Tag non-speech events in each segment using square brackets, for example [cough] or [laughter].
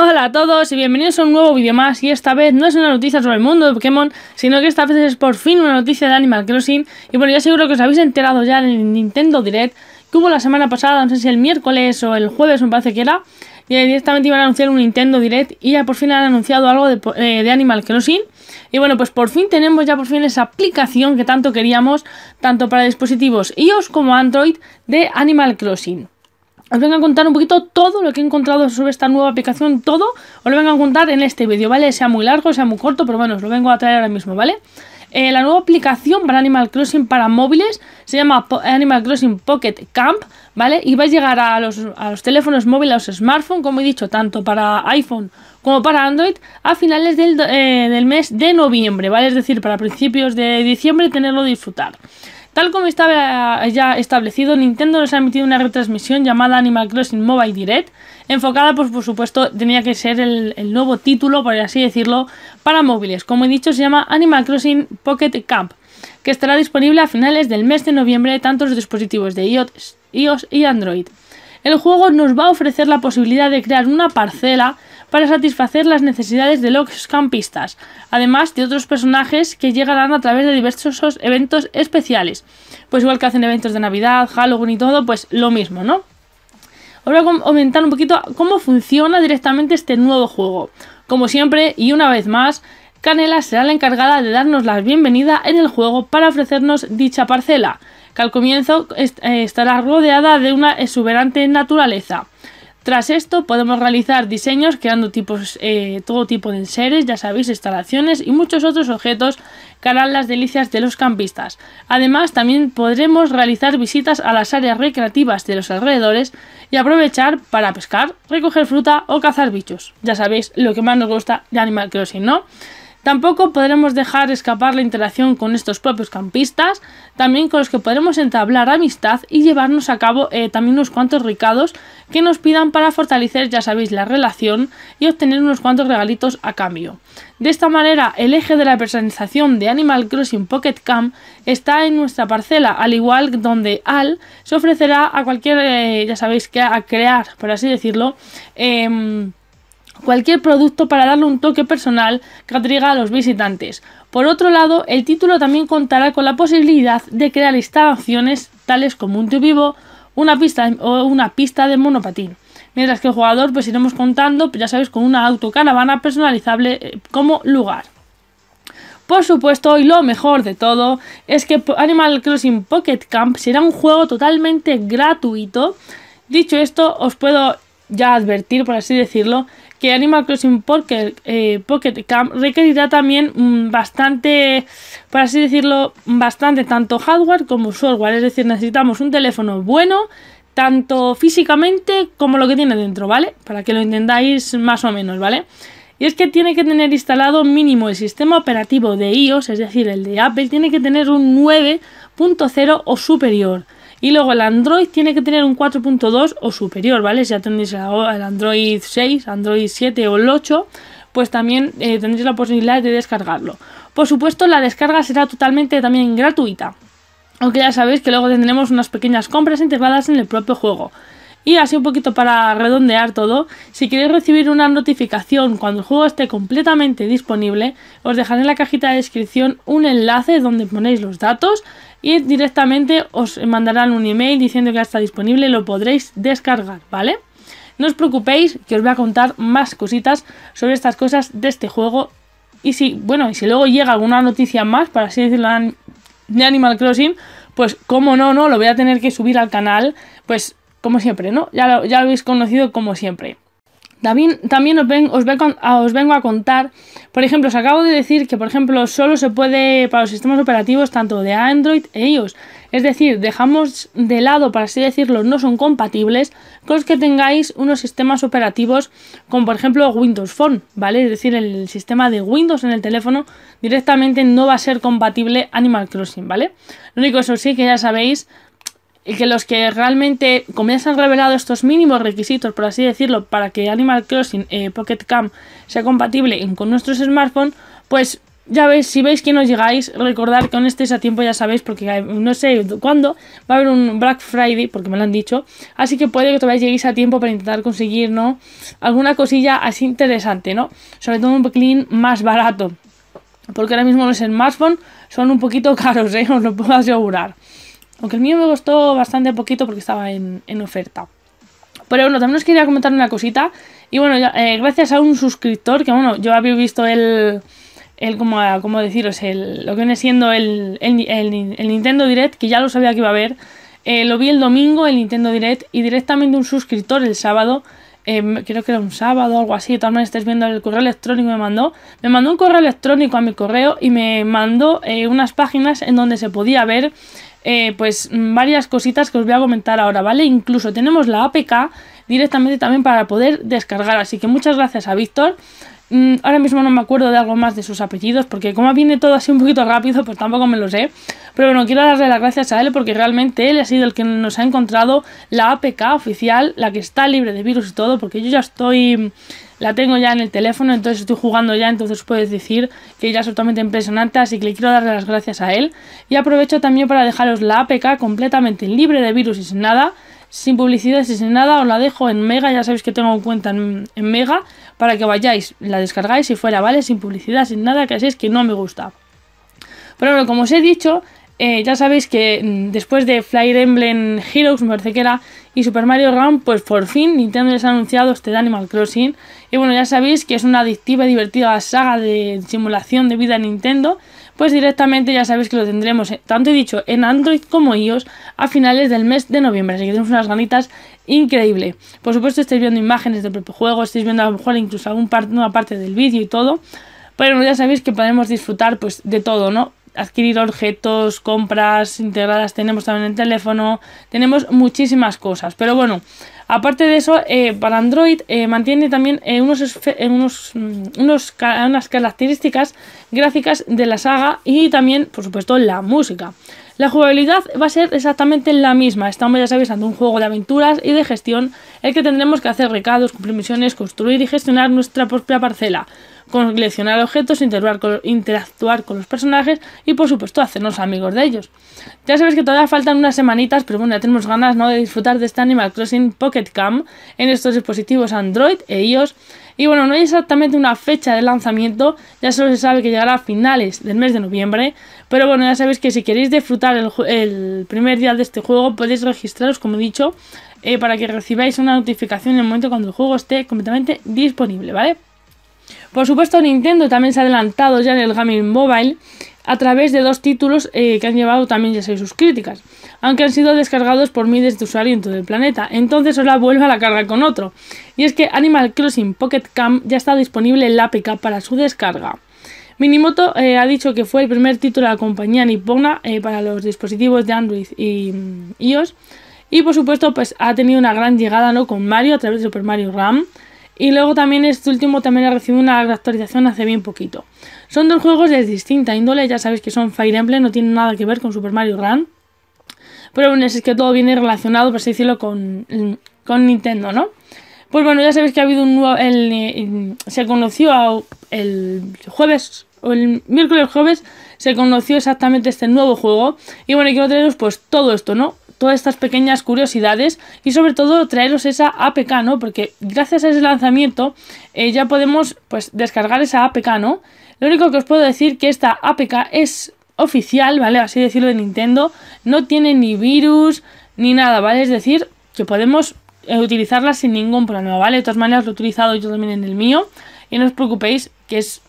Hola a todos y bienvenidos a un nuevo vídeo más y esta vez no es una noticia sobre el mundo de Pokémon sino que esta vez es por fin una noticia de Animal Crossing y bueno ya seguro que os habéis enterado ya en el Nintendo Direct que hubo la semana pasada, no sé si el miércoles o el jueves me parece que era y directamente iban a anunciar un Nintendo Direct y ya por fin han anunciado algo eh, de, Animal Crossing. Y bueno, pues por fin tenemos ya por fin esa aplicación que tanto queríamos, tanto para dispositivos iOS como Android de Animal Crossing. Os vengo a contar un poquito todo lo que he encontrado sobre esta nueva aplicación, todo os lo vengo a contar en este vídeo, ¿vale? Sea muy largo, sea muy corto, pero bueno, os lo vengo a traer ahora mismo, ¿vale? vale eh, la nueva aplicación para Animal Crossing para móviles se llama Animal Crossing Pocket Camp, ¿vale? Y va a llegar a los, a los teléfonos móviles, a los smartphones, como he dicho, tanto para iPhone como para Android, a finales del, eh, mes de noviembre, ¿vale? Es decir, para principios de diciembre tenerlo disfrutar. Tal como estaba eh, ya establecido, Nintendo nos ha emitido una retransmisión llamada Animal Crossing Mobile Direct, enfocada, pues, por supuesto, tenía que ser el, nuevo título, por así decirlo, para móviles. Como he dicho, se llama Animal Crossing Pocket Camp, que estará disponible a finales del mes de noviembre tanto en los dispositivos de iOS y Android. El juego nos va a ofrecer la posibilidad de crear una parcela para satisfacer las necesidades de los campistas, además de otros personajes que llegarán a través de diversos eventos especiales. Pues igual que hacen eventos de Navidad, Halloween y todo, pues lo mismo, ¿no? Ahora voy a comentar un poquito cómo funciona directamente este nuevo juego. Como siempre, y una vez más, Canela será la encargada de darnos la bienvenida en el juego para ofrecernos dicha parcela, que al comienzo eh, estará rodeada de una exuberante naturaleza. Tras esto podemos realizar diseños creando tipos, eh, todo tipo de enseres, ya sabéis, instalaciones y muchos otros objetos que harán las delicias de los campistas. Además también podremos realizar visitas a las áreas recreativas de los alrededores y aprovechar para pescar, recoger fruta o cazar bichos. Ya sabéis lo que más nos gusta de Animal Crossing, ¿no? Tampoco podremos dejar escapar la interacción con estos propios campistas, también con los que podremos entablar amistad y llevarnos a cabo eh, también unos cuantos ricados que nos pidan para fortalecer, ya sabéis, la relación y obtener unos cuantos regalitos a cambio. De esta manera, el eje de la personalización de Animal Crossing Pocket Camp está en nuestra parcela, al igual donde Al se ofrecerá a cualquier, eh, ya sabéis, que a crear, por así decirlo, em, cualquier producto para darle un toque personal que atriga a los visitantes. Por otro lado, el título también contará con la posibilidad de crear instalaciones tales como un tubo vivo, una pista o una pista de monopatín. Mientras que el jugador pues iremos contando, ya sabéis, con una autocaravana personalizable eh, como lugar. Por supuesto, y lo mejor de todo, es que Animal Crossing Pocket Camp será un juego totalmente gratuito. Dicho esto, os puedo ya advertir, por así decirlo, que Animal Crossing eh, Pocket, Cam requerirá también mm, bastante, por así decirlo, bastante tanto hardware como software. Es decir, necesitamos un teléfono bueno, tanto físicamente como lo que tiene dentro, ¿vale? Para que lo entendáis más o menos, ¿vale? Y es que tiene que tener instalado mínimo el sistema operativo de iOS, es decir, el de Apple, tiene que tener un 9.0 o superior. Y luego el Android tiene que tener un 4.2 o superior, ¿vale? Si ya tenéis el Android 6, Android 7 o el 8, pues también eh, tendréis la posibilidad de descargarlo. Por supuesto, la descarga será totalmente también gratuita. Aunque ya sabéis que luego tendremos unas pequeñas compras integradas en el propio juego. Y así un poquito para redondear todo, si queréis recibir una notificación cuando el juego esté completamente disponible, os dejaré en la cajita de descripción un enlace donde ponéis los datos, y directamente os mandarán un email diciendo que ya está disponible, lo podréis descargar, ¿vale? No os preocupéis que os voy a contar más cositas sobre estas cosas de este juego y si, bueno, y si luego llega alguna noticia más, para así decirlo, de Animal Crossing, pues como no, no, lo voy a tener que subir al canal, pues como siempre, ¿no? Ya lo, ya lo habéis conocido como siempre. También, también os, ven, os, ah, os, vengo a contar, por ejemplo, os acabo de decir que, por ejemplo, solo se puede para los sistemas operativos tanto de Android e iOS. Es decir, dejamos de lado, para así decirlo, no son compatibles con los que tengáis unos sistemas operativos como, por ejemplo, Windows Phone, ¿vale? Es decir, el sistema de Windows en el teléfono directamente no va a ser compatible Animal Crossing, ¿vale? Lo único, eso sí, que ya sabéis, y que los que realmente, como ya se han revelado estos mínimos requisitos, por así decirlo, para que Animal Crossing eh, Pocket Camp sea compatible con nuestros smartphones, pues ya veis, si veis que no llegáis, recordad que aún estéis a tiempo, ya sabéis, porque no sé cuándo va a haber un Black Friday, porque me lo han dicho. Así que puede que todavía lleguéis a tiempo para intentar conseguir, Alguna cosilla así interesante, ¿no? Sobre todo un clean más barato. Porque ahora mismo los smartphones son un poquito caros, ¿eh? [laughs] Os lo puedo asegurar. Aunque el mío me costó bastante poquito porque estaba en, oferta. Pero bueno, también os quería comentar una cosita. Y bueno, eh, gracias a un suscriptor, que bueno, yo había visto el, el como, deciros, el, lo que viene siendo el, Nintendo Direct, que ya lo sabía que iba a haber. Eh, lo vi el domingo, el Nintendo Direct, y directamente un suscriptor el sábado, em, creo que era un sábado o algo así, Tal vez estés viendo el correo electrónico que me mandó. Me mandó un correo electrónico a mi correo y me mandó eh, unas páginas en donde se podía ver eh, pues mm, varias cositas que os voy a comentar ahora, ¿vale? Incluso tenemos la APK directamente también para poder descargar, así que muchas gracias a Víctor Mm, ahora mismo no me acuerdo de algo más de sus apellidos, porque como viene todo así un poquito rápido, pues tampoco me lo sé. Pero bueno, quiero darle las gracias a él porque realmente él ha sido el que nos ha encontrado la APK oficial, la que está libre de virus y todo, porque yo ya estoy la tengo ya en el teléfono, entonces estoy jugando ya, entonces puedes decir que ella es totalmente impresionante, así que le quiero darle las gracias a él. Y aprovecho también para dejaros la APK completamente libre de virus y sin nada, sin publicidad, sin nada, os la dejo en Mega, ya sabéis que tengo en cuenta en, Mega, para que vayáis, la descargáis y fuera, ¿vale? Sin publicidad, sin nada, que es que no me gusta. Pero bueno, como os he dicho, eh, ya sabéis que mm, después de Fire Emblem Heroes, me parece que era, y Super Mario Run, pues por fin Nintendo les ha anunciado este Animal Crossing. Y bueno, ya sabéis que es una adictiva y divertida saga de simulación de vida Nintendo pues directamente ya sabéis que lo tendremos, eh, tanto he dicho, en Android como iOS a finales del mes de noviembre. Así que tenemos unas ganitas increíble. Por supuesto estáis viendo imágenes del propio juego, estáis viendo a lo mejor incluso alguna parte, parte del vídeo y todo. Pero ya sabéis que podemos disfrutar pues de todo, ¿no? adquirir objetos, compras integradas, tenemos también el teléfono, tenemos muchísimas cosas. Pero bueno, Aparte de eso, eh, para Android eh, mantiene también eh, unos, mm, unas características gráficas de la saga y también, por supuesto, la música. La jugabilidad va a ser exactamente la misma. Estamos, ya sabéis, ante un juego de aventuras y de gestión, el que tendremos que hacer recados, cumplir misiones, construir y gestionar nuestra propia parcela coleccionar objetos, interactuar con, los personajes y por supuesto hacernos amigos de ellos. Ya sabes que todavía faltan unas semanitas, pero bueno, ya tenemos ganas ¿no? de disfrutar de este Animal Crossing Pocket Cam en estos dispositivos Android e iOS. Y bueno, no hay exactamente una fecha de lanzamiento, ya solo se sabe que llegará a finales del mes de noviembre, pero bueno, ya sabéis que si queréis disfrutar el, primer día de este juego podéis registraros, como he dicho, eh, para que recibáis una notificación en el momento cuando el juego esté completamente disponible, ¿vale? Por supuesto, Nintendo también se ha adelantado ya en el gaming mobile a través de dos títulos eh, que han llevado también ya sus críticas, aunque han sido descargados por miles de usuarios en todo el planeta. Entonces ahora vuelve a la carga con otro. Y es que Animal Crossing Pocket Camp ya está disponible en la APK para su descarga. Minimoto eh, ha dicho que fue el primer título de la compañía nipona eh, para los dispositivos de Android y mm, iOS. Y por supuesto, pues ha tenido una gran llegada ¿no? con Mario a través de Super Mario RAM. Y luego también este último también ha recibido una actualización hace bien poquito. Son dos juegos de distinta índole, ya sabéis que son Fire Emblem, no tienen nada que ver con Super Mario Run. Pero bueno, es que todo viene relacionado, por así decirlo, con, con Nintendo, ¿no? Pues bueno, ya sabéis que ha habido un nuevo... se conoció el jueves, o el miércoles jueves, se conoció exactamente este nuevo juego. Y bueno, quiero traeros pues todo esto, ¿no? todas estas pequeñas curiosidades y sobre todo traeros esa APK, ¿no? Porque gracias a ese lanzamiento eh, ya podemos pues descargar esa APK, ¿no? Lo único que os puedo decir que esta APK es oficial, ¿vale? Así decirlo de Nintendo, no tiene ni virus ni nada, ¿vale? Es decir, que podemos eh, utilizarla sin ningún problema, ¿vale? De todas maneras lo he utilizado yo también en el mío y no os preocupéis que es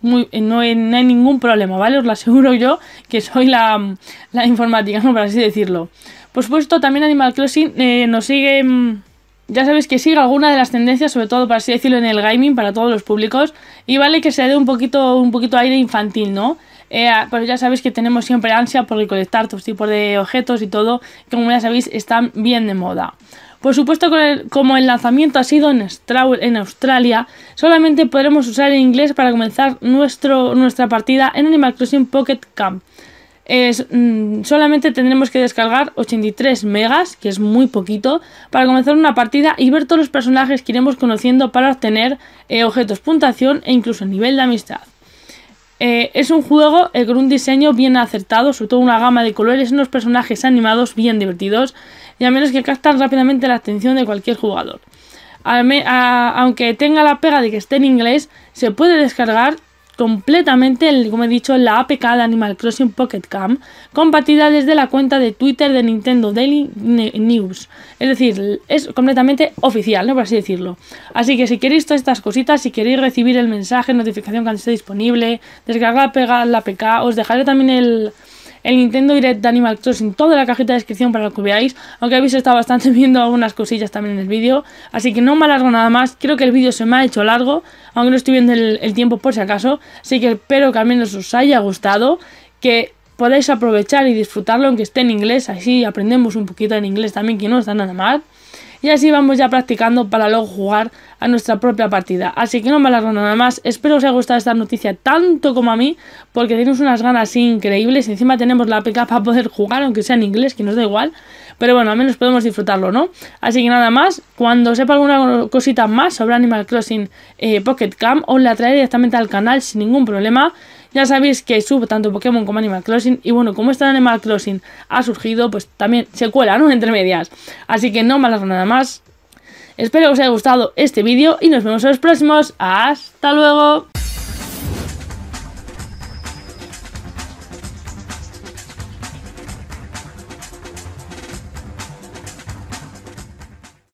muy, eh, no, hay, no, hay, ningún problema, ¿vale? Os lo aseguro yo que soy la, la informática, ¿no? por así decirlo. Por supuesto, también Animal Crossing eh, nos sigue... Mm, ya sabéis que sigue alguna de las tendencias, sobre todo para así decirlo en el gaming, para todos los públicos. Y vale que se dé un poquito, un poquito aire infantil, ¿no? Eh, ah, pero ya sabéis que tenemos siempre ansia por recolectar todos tipos de objetos y todo, que como ya sabéis están bien de moda. Por supuesto, como el lanzamiento ha sido en, Australia, solamente podremos usar el inglés para comenzar nuestro, nuestra partida en Animal Crossing Pocket Camp. Mm, solamente tendremos que descargar 83 megas, que es muy poquito, para comenzar una partida y ver todos los personajes que iremos conociendo para obtener eh, objetos, puntuación e incluso nivel de amistad. Eh, es un juego con un diseño bien acertado, sobre todo una gama de colores y unos personajes animados bien divertidos, y a menos que captan rápidamente la atención de cualquier jugador. aunque tenga la pega de que esté en inglés, se puede descargar completamente, como he dicho, la APK de Animal Crossing Pocket Camp, Compatida desde la cuenta de Twitter de Nintendo Daily News. Es decir, es completamente oficial, ¿no? Por así decirlo. Así que si queréis todas estas cositas, si queréis recibir el mensaje, notificación cuando esté disponible, descargar la APK, os dejaré también el, el Nintendo Direct de Animal Crossing, toda la cajita de descripción para lo que veáis, aunque habéis estado bastante [laughs] viendo algunas cosillas también en el vídeo, así que no me alargo nada más, creo que el vídeo se me ha hecho largo, aunque no estoy viendo el, tiempo por si acaso, así que espero que al menos os haya gustado, que podáis aprovechar y disfrutarlo aunque esté en inglés, así aprendemos un poquito en inglés también, que no está nada mal y así vamos ya practicando para luego jugar a nuestra propia partida. Así que no me alargo nada más, espero os haya gustado esta noticia tanto como a mí, porque tenemos unas ganas increíbles, encima tenemos la PK para poder jugar, aunque sea en inglés, que nos da igual, pero bueno, al menos podemos disfrutarlo, ¿no? Así que nada más, cuando sepa alguna cosita más sobre Animal Crossing eh, Pocket Camp, os la traeré directamente al canal sin ningún problema, ya sabéis que subo tanto Pokémon como Animal Crossing. Y bueno, como este Animal Crossing ha surgido, pues también se cuela, ¿no? Entre medias. Así que no me nada más. Espero que os haya gustado este vídeo y nos vemos en los próximos. ¡Hasta luego!